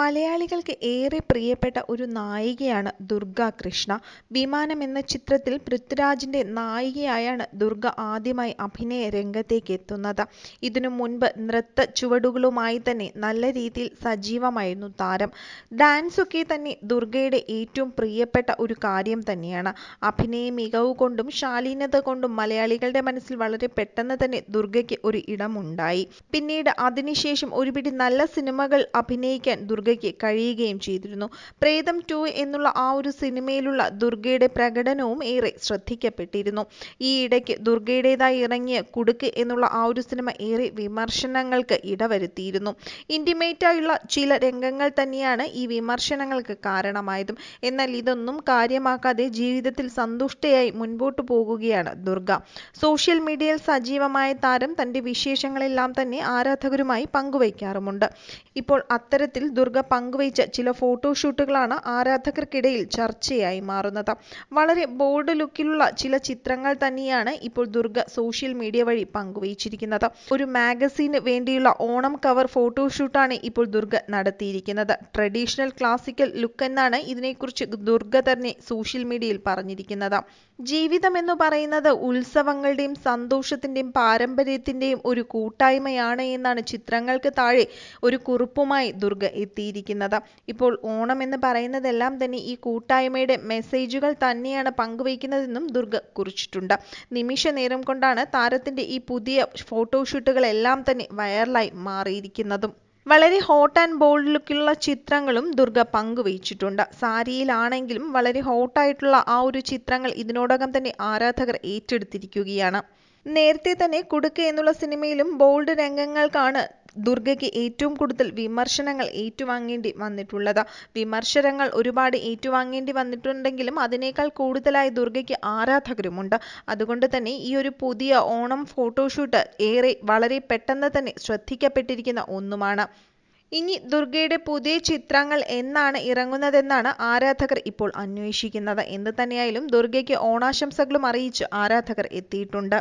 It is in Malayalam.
മലയാളികൾക്ക് ഏറെ പ്രിയപ്പെട്ട ഒരു നായികയാണ് ദുർഗ കൃഷ്ണ. വിമാനം എന്ന ചിത്രത്തിൽ പൃഥ്വിരാജിൻ്റെ നായികയായാണ് ദുർഗ ആദ്യമായി അഭിനയ രംഗത്തേക്ക് എത്തുന്നത് ഇതിനു മുൻപ് നൃത്ത ചുവടുകളുമായി തന്നെ നല്ല രീതിയിൽ സജീവമായിരുന്നു താരം. ഡാൻസൊക്കെ തന്നെ ദുർഗയുടെ ഏറ്റവും പ്രിയപ്പെട്ട ഒരു കാര്യം തന്നെയാണ്. അഭിനയ മികവ് കൊണ്ടും ശാലീനത കൊണ്ടും മലയാളികളുടെ മനസ്സിൽ വളരെ പെട്ടെന്ന് തന്നെ ദുർഗയ്ക്ക് ഒരു ഇടമുണ്ടായി. പിന്നീട് അതിനുശേഷം ഒരുപിടി നല്ല സിനിമകൾ അഭിനയിക്കാൻ ദുർഗയ്ക്ക് കഴിയുകയും ചെയ്തിരുന്നു പ്രേതം ടു എന്നുള്ള ആ ഒരു സിനിമയിലുള്ള ദുർഗയുടെ പ്രകടനവും ഏറെ ശ്രദ്ധിക്കപ്പെട്ടിരുന്നു ഈ ഇടയ്ക്ക് ദുർഗയുടേതായി ഇറങ്ങിയ കുടുക്ക് എന്നുള്ള ആ ഒരു സിനിമ ഏറെ വിമർശനങ്ങൾക്ക് ഇടവരുത്തിയിരുന്നു ഇൻറ്റിമേറ്റായുള്ള ചില രംഗങ്ങൾ തന്നെയാണ് ഈ വിമർശനങ്ങൾക്ക് കാരണമായതും എന്നാൽ ഇതൊന്നും കാര്യമാക്കാതെ ജീവിതത്തിൽ സന്തുഷ്ടയായി മുൻപോട്ടു പോകുകയാണ് ദുർഗ സോഷ്യൽ മീഡിയയിൽ സജീവമായ താരം തൻ്റെ വിശേഷങ്ങളെല്ലാം തന്നെ ആരാധകരുമായി പങ്കുവയ്ക്കാറുമുണ്ട് ഇപ്പോൾ അത്തരത്തിൽ ദുർഗ പങ്കുവച്ച ചില ഫോട്ടോഷൂട്ടുകളാണ് ആരാധകർക്കിടയിൽ ചർച്ചയായി മാറുന്നത് വളരെ ബോൾഡ് ലുക്കിലുള്ള ചില ചിത്രങ്ങൾ തന്നെയാണ് ഇപ്പോൾ ദുർഗ സോഷ്യൽ മീഡിയ വഴി പങ്കുവച്ചിരിക്കുന്നത് ഒരു മാഗസീന് വേണ്ടിയുള്ള ഓണം കവർ ഫോട്ടോഷൂട്ടാണ് ഇപ്പോൾ ദുർഗ നടത്തിയിരിക്കുന്നത് ട്രഡീഷണൽ ക്ലാസിക്കൽ ലുക്ക് എന്നാണ് ഇതിനെക്കുറിച്ച് ദുർഗ തന്നെ സോഷ്യൽ മീഡിയയിൽ പറഞ്ഞിരിക്കുന്നത് ജീവിതം എന്ന് പറയുന്നത് ഉത്സവങ്ങളുടെയും സന്തോഷത്തിന്റെയും പാരമ്പര്യത്തിന്റെയും ഒരു കൂട്ടായ്മയാണ് എന്നാണ് ചിത്രങ്ങൾക്ക് താഴെ ഒരു കുറിപ്പുമായി ദുർഗ എത്തി എത്തിയിരിക്കുന്നത് ഇപ്പോൾ ഓണം എന്ന് പറയുന്നതെല്ലാം തന്നെ ഈ കൂട്ടായ്മയുടെ മെസ്സേജുകൾ തന്നെയാണ് പങ്കുവയ്ക്കുന്നതെന്നും ദുർഗ കുറിച്ചിട്ടുണ്ട് നിമിഷ നേരം കൊണ്ടാണ് താരത്തിന്റെ ഈ പുതിയ ഫോട്ടോഷൂട്ടുകളെല്ലാം തന്നെ വൈറലായി മാറിയിരിക്കുന്നതും വളരെ ഹോട്ട് ആൻഡ് ബോൾഡ് ലുക്കിലുള്ള ചിത്രങ്ങളും ദുർഗ പങ്കുവച്ചിട്ടുണ്ട് സാരിയിലാണെങ്കിലും വളരെ ഹോട്ടായിട്ടുള്ള ആ ഒരു ചിത്രങ്ങൾ ഇതിനോടകം തന്നെ ആരാധകർ ഏറ്റെടുത്തിരിക്കുകയാണ് നേരത്തെ തന്നെ കുടുക്ക് എന്നുള്ള സിനിമയിലും ബോൾഡ് രംഗങ്ങൾക്കാണ് ദുർഗയ്ക്ക് ഏറ്റവും കൂടുതൽ വിമർശനങ്ങൾ ഏറ്റുവാങ്ങേണ്ടി വന്നിട്ടുള്ളത് വിമർശനങ്ങൾ ഒരുപാട് ഏറ്റുവാങ്ങേണ്ടി വന്നിട്ടുണ്ടെങ്കിലും അതിനേക്കാൾ കൂടുതലായി ദുർഗയ്ക്ക് ആരാധകരുമുണ്ട് അതുകൊണ്ട് തന്നെ ഈ ഒരു പുതിയ ഓണം ഫോട്ടോഷൂട്ട് ഏറെ വളരെ പെട്ടെന്ന് തന്നെ ശ്രദ്ധിക്കപ്പെട്ടിരിക്കുന്ന ഒന്നുമാണ് ഇനി ദുർഗയുടെ പുതിയ ചിത്രങ്ങൾ എന്നാണ് ഇറങ്ങുന്നതെന്നാണ് ആരാധകർ ഇപ്പോൾ അന്വേഷിക്കുന്നത് എന്ത് തന്നെയായാലും ദുർഗയ്ക്ക് ഓണാശംസകളും അറിയിച്ച് ആരാധകർ എത്തിയിട്ടുണ്ട്